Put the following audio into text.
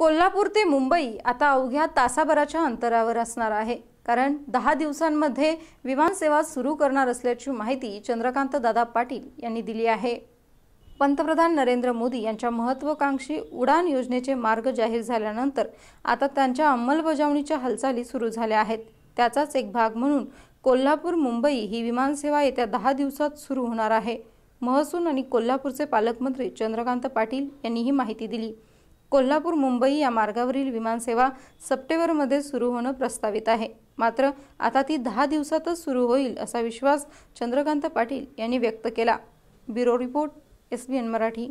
कोल्हापूर ते मुंबई आता अवघ्या तासाभराच्या अंतरावर असणार आहे कारण दहा दिवसांमध्ये विमानसेवा सुरू करणार असल्याची माहिती चंद्रकांत दादा पाटील यांनी दिली आहे पंतप्रधान नरेंद्र मोदी यांच्या महत्त्वाकांक्षी उडान योजनेचे मार्ग जाहीर झाल्यानंतर आता त्यांच्या अंमलबजावणीच्या हालचाली सुरू झाल्या आहेत त्याचाच एक भाग म्हणून कोल्हापूर मुंबई ही विमानसेवा येत्या दहा दिवसात सुरू होणार आहे महसूल आणि कोल्हापूरचे पालकमंत्री चंद्रकांत पाटील यांनी ही माहिती दिली कोल्हापूर मुंबई या मार्गावरील विमानसेवा सप्टेंबरमध्ये सुरू होणं प्रस्तावित आहे मात्र आता ती दहा दिवसातच सुरू होईल असा विश्वास चंद्रकांत पाटील यांनी व्यक्त केला ब्युरो रिपोर्ट एस मराठी